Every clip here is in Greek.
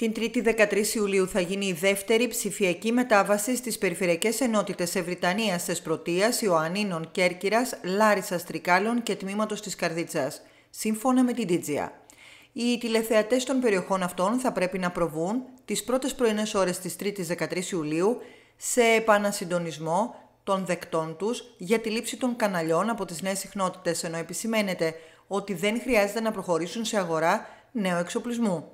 Την 3η 13 Ιουλίου θα γίνει η δεύτερη ψηφιακή μετάβαση στις περιφερειακές ενότητες Ευρυτανίας, Θεσπρωτείας, Ιωαννίνων, Κέρκυρας, Λάρισας, Τρικάλων και Τμήματος της Καρδίτσας, σύμφωνα με την Τίτζια. Οι τηλεθεατές των περιοχών αυτών θα πρέπει να προβούν τις πρώτες πρωινές ώρες της 3 η 13 Ιουλίου σε επανασυντονισμό των δεκτών τους για τη λήψη των καναλιών από τις νέες συχνότητες, ενώ επισημαίνεται ότι δεν χρειάζεται να προχωρήσουν σε αγορά νέου εξοπλισμού.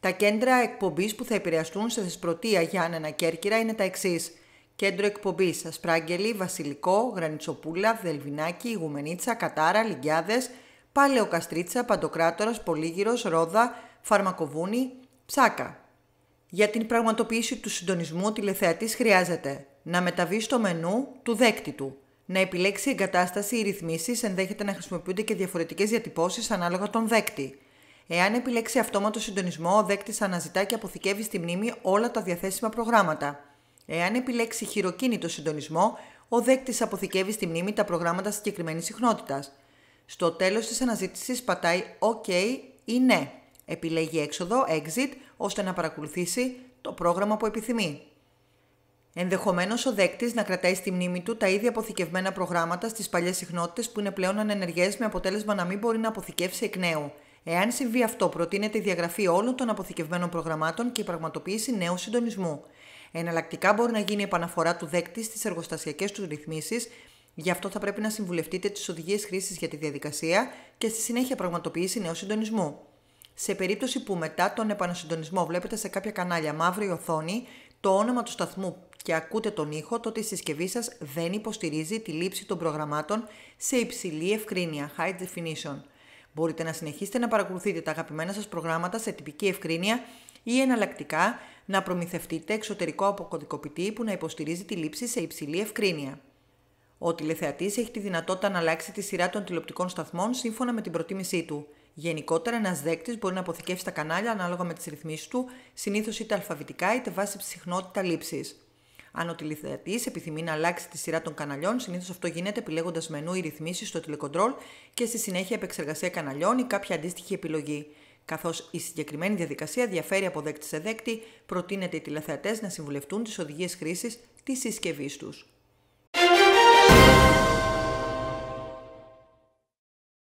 Τα κέντρα εκπομπής που θα επηρεαστούν σε Θεσπρωτεία, Γιάννενα Κέρκυρα είναι τα εξής. Κέντρο εκπομπής Ασπράγγελη, Βασιλικό, Γρανιτσοπούλα, Δελβινάκη, Ιγουμενίτσα, Κατάρα, Λιγκιάδε, Πάλαιο Καστρίτσα, Παντοκράτορας, Πολύγυρος, Ρόδα, Φαρμακοβούνη, Ψάκα. Για την πραγματοποίηση του συντονισμού, ο τηλεθεατής χρειάζεται να μεταβεί στο μενού του δέκτη του, να επιλέξει εγκατάσταση ή ρυθμίσεις, ενδέχεται να χρησιμοποιούνται και διαφορετικές διατυπώσεις ανάλογα τον δέκτη Εάν επιλέξει αυτόματο συντονισμό, ο δέκτη αναζητά και αποθηκεύει στη μνήμη όλα τα διαθέσιμα προγράμματα. Εάν επιλέξει χειροκίνητο συντονισμό, ο δέκτη αποθηκεύει στη μνήμη τα προγράμματα συγκεκριμένη συχνότητα. Στο τέλος της αναζήτησης πατάει OK ή Ναι. Επιλέγει έξοδο, exit, ώστε να παρακολουθήσει το πρόγραμμα που επιθυμεί. Ενδεχομένως ο δέκτης να κρατάει στη μνήμη του τα ίδια αποθηκευμένα προγράμματα στις παλιές συχνότητες που είναι πλέον ανενεργές με αποτέλεσμα να μην μπορεί να αποθηκεύσει εκ νέου. Εάν συμβεί αυτό, προτείνεται η διαγραφή όλων των αποθηκευμένων προγραμμάτων και η πραγματοποίηση νέου συντονισμού. Εναλλακτικά μπορεί να γίνει η επαναφορά του δέκτη στις εργοστασιακές τους ρυθμίσεις, γι' αυτό θα πρέπει να συμβουλευτείτε τις οδηγίες χρήσης για τη διαδικασία και στη συνέχεια πραγματοποίηση νέου συντονισμού. Σε περίπτωση που μετά τον επανασυντονισμό βλέπετε σε κάποια κανάλια μαύρη οθόνη το όνομα του σταθμού και ακούτε τον ήχο, τότε η συσκευή σας δεν υποστηρίζει τη λήψη των προγραμμάτων σε υψηλή ευκρίνεια, high definition. Μπορείτε να συνεχίσετε να παρακολουθείτε τα αγαπημένα σας προγράμματα σε τυπική ευκρίνεια ή εναλλακτικά να προμηθευτείτε εξωτερικό αποκωδικοποιητή που να υποστηρίζει τη λήψη σε υψηλή ευκρίνεια. Ο τηλεθεατής έχει τη δυνατότητα να αλλάξει τη σειρά των τηλεοπτικών σταθμών σύμφωνα με την προτίμησή του. Γενικότερα, ένας δέκτης μπορεί να αποθηκεύσει τα κανάλια ανάλογα με τις ρυθμίσεις του, συνήθως είτε αλφαβητικά είτε βάσει ψυχνότητα λήψης. Αν ο τηλεθεατής επιθυμεί να αλλάξει τη σειρά των καναλιών, συνήθως αυτό γίνεται επιλέγοντας μενού ή ρυθμίσεις στο τηλεκοντρόλ και στη συνέχεια επεξεργασία καναλιών ή κάποια αντίστοιχη επιλογή. Καθώς η συγκεκριμένη διαδικασία διαφέρει από δέκτη σε δέκτη, προτείνεται οι τηλεθεατές να συμβουλευτούν τις οδηγίες χρήσης της συσκευής τους.